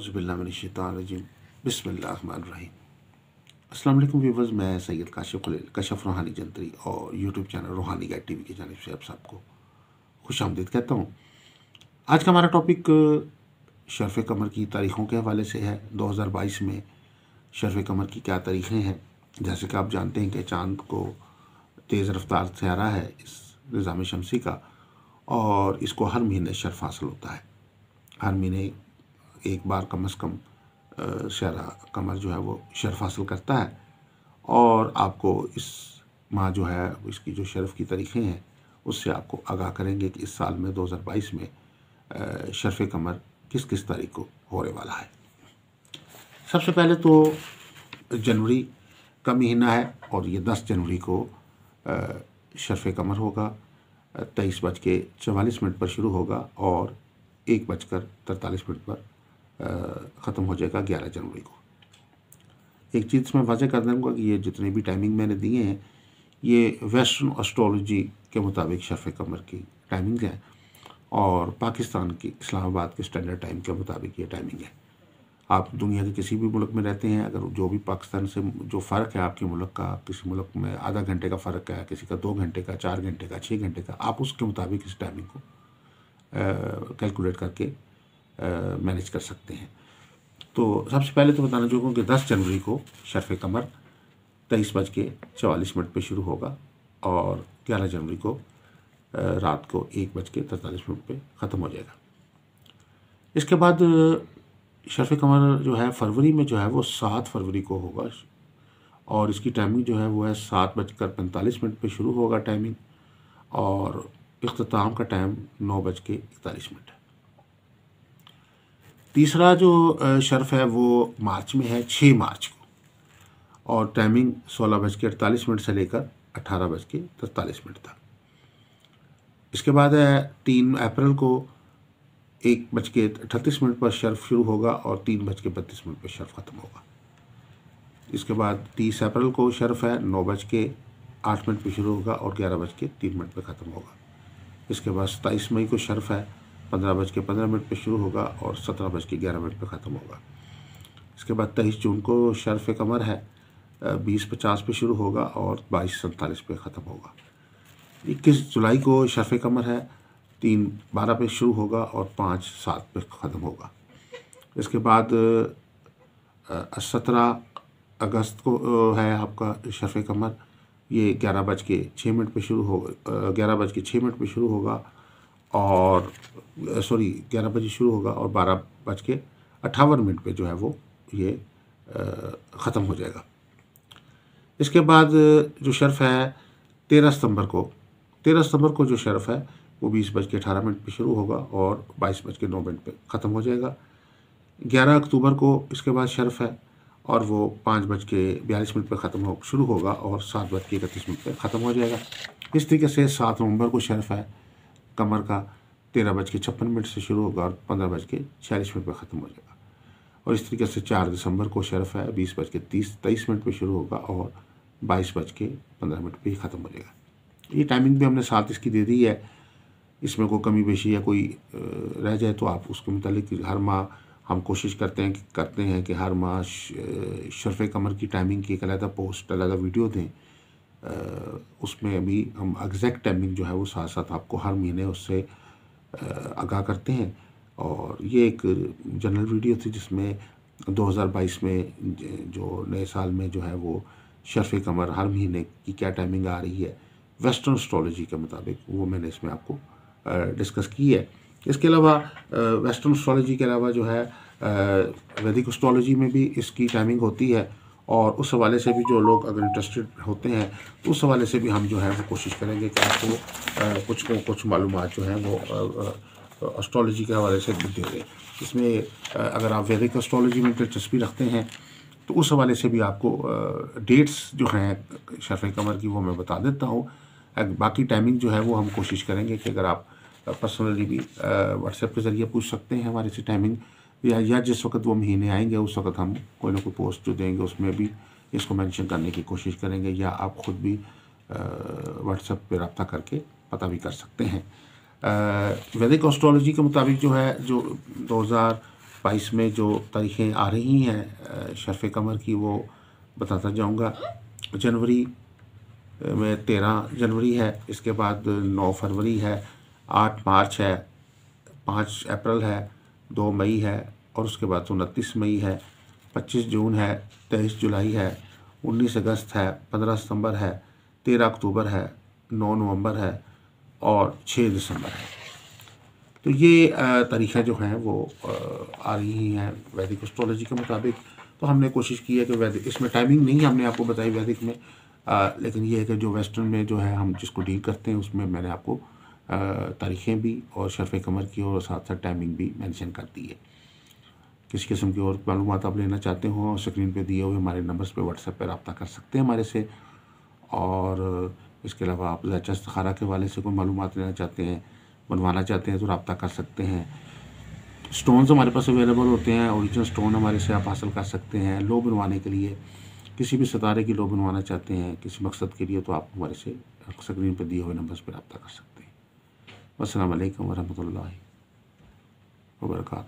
अज़बिल्लाशानजीम बसमीम अल्लाम व्यूवर्स मैं सैयद काशिफ खलील कशफ रूहानी जंतरी और यूट्यूब चैनल रूहानी गाइड वी की जानब से आप सबको खुश आमदीद कहता हूँ आज का हमारा टॉपिक शरफ़ कमर की तारीख़ों के हवाले से है 2022 में शरफ़ कमर की क्या तारीख़ें हैं जैसे कि आप जानते हैं कि चांद को तेज़ रफ्तार सारा है इस निज़ाम शमसी का और इसको हर महीने शर्फ हासिल होता है हर महीने एक बार कम से कम शरा कमर जो है वो शर्फ हासिल करता है और आपको इस माह जो है इसकी जो शर्फ की तरीक़ें हैं उससे आपको आगाह करेंगे कि इस साल में 2022 में शर्फ कमर किस किस तारीख को होने वाला है सबसे पहले तो जनवरी का महीना है और ये 10 जनवरी को शर्फ कमर होगा तेईस बज के चवालीस मिनट पर शुरू होगा और एक बजकर तरतालीस मिनट पर ख़त्म हो जाएगा ग्यारह जनवरी को एक चीज़ मैं वाजह कर दूँगा कि ये जितने भी टाइमिंग मैंने दिए हैं ये वेस्टर्न ऑस्ट्रोलॉजी के मुताबिक शर्फ कमर की टाइमिंग है और पाकिस्तान की इस्लामाबाद के स्टैंडर्ड टाइम के मुताबिक ये टाइमिंग है आप दुनिया के किसी भी मुल्क में रहते हैं अगर जो भी पाकिस्तान से जो फ़र्क है आपके मुल्क का किसी मुल्क में आधा घंटे का फ़र्क है किसी का दो घंटे का चार घंटे का छः घंटे का आप उसके मुताबिक इस टाइमिंग को कैलकुलेट करके मैनेज कर सकते हैं तो सबसे पहले तो बताना चाहूँगा कि दस जनवरी को शरफ़ कमर तेईस बज के चवालीस मिनट पर शुरू होगा और ग्यारह जनवरी को रात को एक बज के तैंतालीस मिनट पर ख़त्म हो जाएगा इसके बाद शरफ़ कमर जो है फरवरी में जो है वो सात फरवरी को होगा और इसकी टाइमिंग जो है वो है सात बजकर पैंतालीस मिनट पर शुरू होगा टाइमिंग और अख्ताम का टाइम नौ बज के इकतालीस मिनट है तीसरा जो शर्फ है वो मार्च में है छः मार्च को और टाइमिंग सोलह बज के अड़तालीस मिनट से लेकर अट्ठारह बज के तरतालीस मिनट तक इसके बाद है तीन अप्रैल को एक बज के अठतीस मिनट पर शर्फ शुरू होगा और तीन बज के बत्तीस मिनट पर शर्फ ख़त्म होगा इसके बाद तीस अप्रैल को शर्फ है नौ बज के आठ मिनट पर शुरू होगा और ग्यारह बज के तीन मिनट पर ख़त्म होगा इसके बाद सत्ताईस मई को शर्फ है पंद्रह बज के पंद्रह मिनट पर शुरू होगा और सत्रह बज के ग्यारह मिनट पर ख़त्म होगा इसके बाद तेईस जून को शर्फ कमर है बीस पचास पर शुरू होगा और बाईस सैंतालीस पर ख़त्म होगा इक्कीस जुलाई को शर्फ कमर है तीन बारह पे शुरू होगा और पाँच सात पे ख़त्म होगा इसके बाद सत्रह अगस्त को है आपका शर्फ कमर ये ग्यारह बज के छः मिनट पर शुरू हो ग्यारह बज के छः मिनट पर शुरू होगा और सॉरी ग्यारह बजे शुरू होगा और बारह बज के अट्ठावन मिनट पर जो है वो ये ख़त्म हो जाएगा इसके बाद जो शर्फ है तेरह सितंबर को तेरह सितंबर को जो शर्फ है वो बीस बज के अठारह मिनट पर शुरू होगा और बाईस बज के नौ मिनट पर ख़त्म हो जाएगा ग्यारह अक्टूबर को इसके बाद शर्फ है और वो पाँच बज के बयालीस मिनट पर ख़त्म हो शुरू होगा और सात बज के इकतीस मिनट पर ख़त्म हो जाएगा इस तरीके से सात नवंबर को शर्फ है कमर का तेरह बज के छप्पन मिनट से शुरू होगा और पंद्रह बज के छियालीस मिनट पर ख़त्म हो जाएगा और इस तरीके से चार दिसंबर को शरफ है बीस बज के तीस तेईस मिनट पर शुरू होगा और बाईस बज के पंद्रह मिनट पर ही ख़त्म हो जाएगा ये टाइमिंग भी हमने साथ इसकी दे दी है इसमें कोई कमी बेशी या कोई रह जाए तो आप उसके मुतालिक हर माह हम कोशिश करते हैं कि करते हैं कि हर माह शरफ़ कमर की टाइमिंग की एक अलहदा पोस्ट अलग वीडियो दें उसमें अभी हम एग्जैक्ट टाइमिंग जो है वो साथ साथ आपको हर महीने उससे आगाह करते हैं और ये एक जनरल वीडियो थी जिसमें 2022 में जो नए साल में जो है वो शर्फ कमर हर महीने की क्या टाइमिंग आ रही है वेस्टर्न स्ट्रॉलोजी के मुताबिक वो मैंने इसमें आपको डिस्कस की है इसके अलावा वेस्टर्न स्ट्रॉलोजी के अलावा जो है वैदिक स्ट्रॉलोजी में भी इसकी टाइमिंग होती है और उस हवाले से भी जो लोग अगर इंटरेस्टेड होते हैं तो उस हवाले से भी हम जो है वो कोशिश करेंगे कि आपको कुछ को कुछ मालूम जो हैं वो एस्ट्रोलॉजी के हवाले से दे दें इसमें अगर आप वैदिक एस्ट्रोलॉजी में दिलचस्पी रखते हैं तो उस हवाले से भी आपको डेट्स जो हैं शर्फ कमर की वो मैं बता देता हूँ बाकी टाइमिंग जो है वो हम कोशिश करेंगे कि अगर आप पर्सनली भी व्हाट्सएप के ज़रिए पूछ सकते हैं हमारे से टाइमिंग या या जिस वक्त वो महीने आएंगे उस वक्त हम कोई ना कोई पोस्ट जो देंगे उसमें भी इसको मेंशन करने की कोशिश करेंगे या आप ख़ुद भी व्हाट्सएप पे रबता करके पता भी कर सकते हैं वैदिक ऑस्ट्रोलॉजी के मुताबिक जो है जो 2022 में जो तारीखें आ रही हैं शरफ़ कमर की वो बताता जाऊँगा जनवरी में तेरह जनवरी है इसके बाद नौ फरवरी है आठ मार्च है पाँच अप्रैल है दो मई है और उसके बाद तो उनतीस मई है पच्चीस जून है तेईस जुलाई है उन्नीस अगस्त है पंद्रह सितंबर है तेरह अक्टूबर है नौ नवंबर है और छः दिसंबर है तो ये तारीखें जो हैं वो आ रही हैं वैदिक एस्ट्रोलॉजी के मुताबिक तो हमने कोशिश की है कि वैदिक इसमें टाइमिंग नहीं हमने आपको बताई वैदिक में आ, लेकिन ये है कि जो वेस्टर्न में जो है हम जिसको डील करते हैं उसमें मैंने आपको तारीखें भी और शरफ़ कमर की और साथ साथ टाइमिंग भी मैंशन कर दी है किसी किस्म की और मालूम आप लेना चाहते हो स्क्रीन पे दिए हुए हमारे नंबर्स पे व्हाट्सएप पे रबता कर सकते हैं हमारे से और इसके अलावा आप जचस्त खारा के वाले से कोई मालूम लेना चाहते हैं बनवाना चाहते हैं तो रबता कर सकते हैं स्टोन्स हमारे पास अवेलेबल होते हैं औरिजिनल स्टोन हमारे से आप हासिल कर सकते हैं लो बनवाने के लिए किसी भी सतारे की लो बनवाना चाहते हैं किसी मकसद के लिए तो आप हमारे से स्क्रीन पर दिए हुए नंबर्स पर रबता कर सकते हैं अल्लाम वरहमल वर्का